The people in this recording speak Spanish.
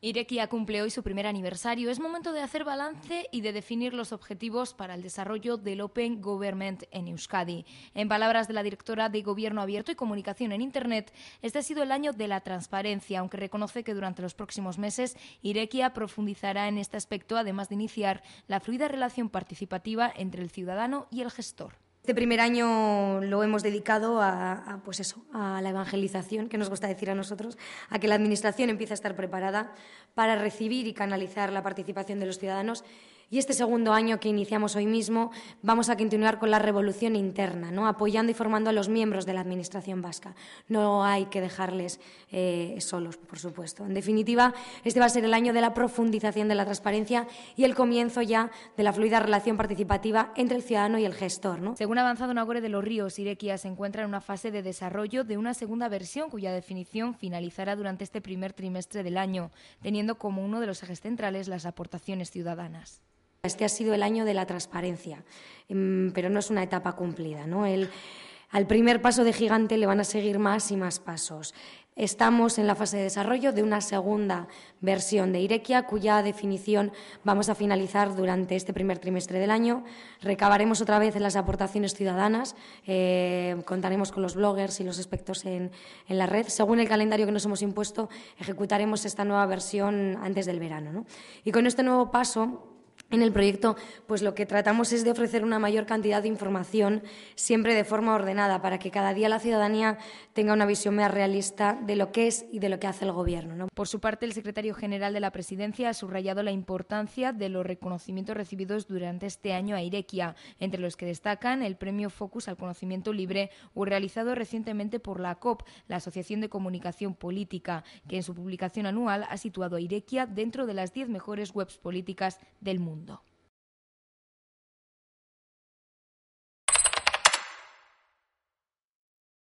Irekia cumple hoy su primer aniversario. Es momento de hacer balance y de definir los objetivos para el desarrollo del Open Government en Euskadi. En palabras de la directora de Gobierno Abierto y Comunicación en Internet, este ha sido el año de la transparencia, aunque reconoce que durante los próximos meses Irekia profundizará en este aspecto, además de iniciar la fluida relación participativa entre el ciudadano y el gestor. Este primer año lo hemos dedicado a, pues eso, a la evangelización, que nos gusta decir a nosotros, a que la Administración empiece a estar preparada para recibir y canalizar la participación de los ciudadanos y este segundo año que iniciamos hoy mismo vamos a continuar con la revolución interna, ¿no? apoyando y formando a los miembros de la Administración vasca. No hay que dejarles eh, solos, por supuesto. En definitiva, este va a ser el año de la profundización de la transparencia y el comienzo ya de la fluida relación participativa entre el ciudadano y el gestor. Según ha avanzado Nagore de los Ríos, Irequia se encuentra en una fase de desarrollo de una segunda versión cuya definición finalizará durante este primer trimestre del año, teniendo como uno de los ejes centrales las aportaciones ciudadanas. Este ha sido el año de la transparencia, em, pero no es una etapa cumplida. ¿no? al primer paso de gigante le van a seguir más y más pasos. Estamos en la fase de desarrollo de una segunda versión de Irequia, cuya definición vamos a finalizar durante este primer trimestre del año. Recabaremos otra vez las aportaciones ciudadanas, eh, contaremos con los bloggers y los expertos en, la red. Según el calendario que nos hemos impuesto, ejecutaremos esta nueva versión antes del verano. Y con este nuevo paso en el proyecto, pues lo que tratamos es de ofrecer una mayor cantidad de información, siempre de forma ordenada, para que cada día la ciudadanía tenga una visión más realista de lo que es y de lo que hace el Gobierno. Por su parte, el secretario general de la Presidencia ha subrayado la importancia de los reconocimientos recibidos durante este año a Irequia, entre los que destacan el premio Focus al Conocimiento Libre, o realizado recientemente por la COP, la Asociación de Comunicación Política, que en su publicación anual ha situado a Irequia dentro de las 10 mejores webs políticas del mundo. 나온다.